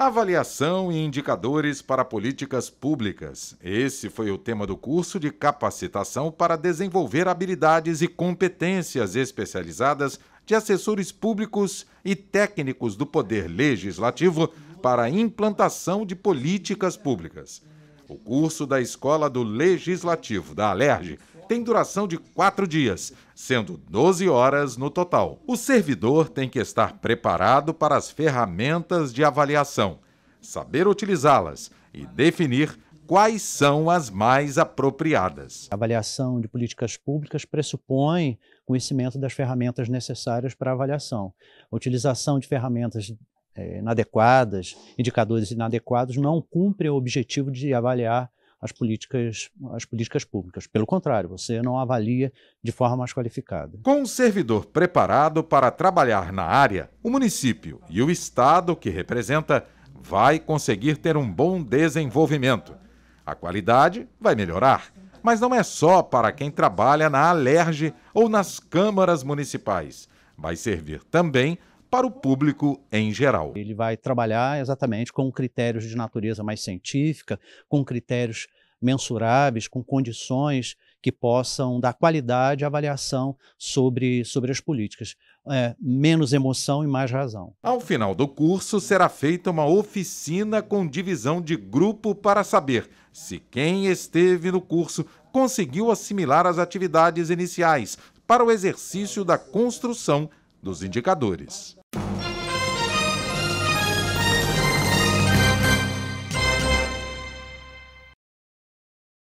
Avaliação e indicadores para políticas públicas. Esse foi o tema do curso de capacitação para desenvolver habilidades e competências especializadas de assessores públicos e técnicos do Poder Legislativo para a implantação de políticas públicas. O curso da Escola do Legislativo da Alerj tem duração de quatro dias, sendo 12 horas no total. O servidor tem que estar preparado para as ferramentas de avaliação, saber utilizá-las e definir quais são as mais apropriadas. A avaliação de políticas públicas pressupõe conhecimento das ferramentas necessárias para a avaliação. A utilização de ferramentas eh, inadequadas, indicadores inadequados, não cumpre o objetivo de avaliar as políticas, as políticas públicas. Pelo contrário, você não avalia de forma mais qualificada. Com um servidor preparado para trabalhar na área, o município e o estado que representa vai conseguir ter um bom desenvolvimento. A qualidade vai melhorar, mas não é só para quem trabalha na Alerge ou nas câmaras municipais. Vai servir também para o público em geral. Ele vai trabalhar exatamente com critérios de natureza mais científica, com critérios mensuráveis, com condições que possam dar qualidade à avaliação sobre, sobre as políticas. É, menos emoção e mais razão. Ao final do curso, será feita uma oficina com divisão de grupo para saber se quem esteve no curso conseguiu assimilar as atividades iniciais para o exercício da construção dos indicadores.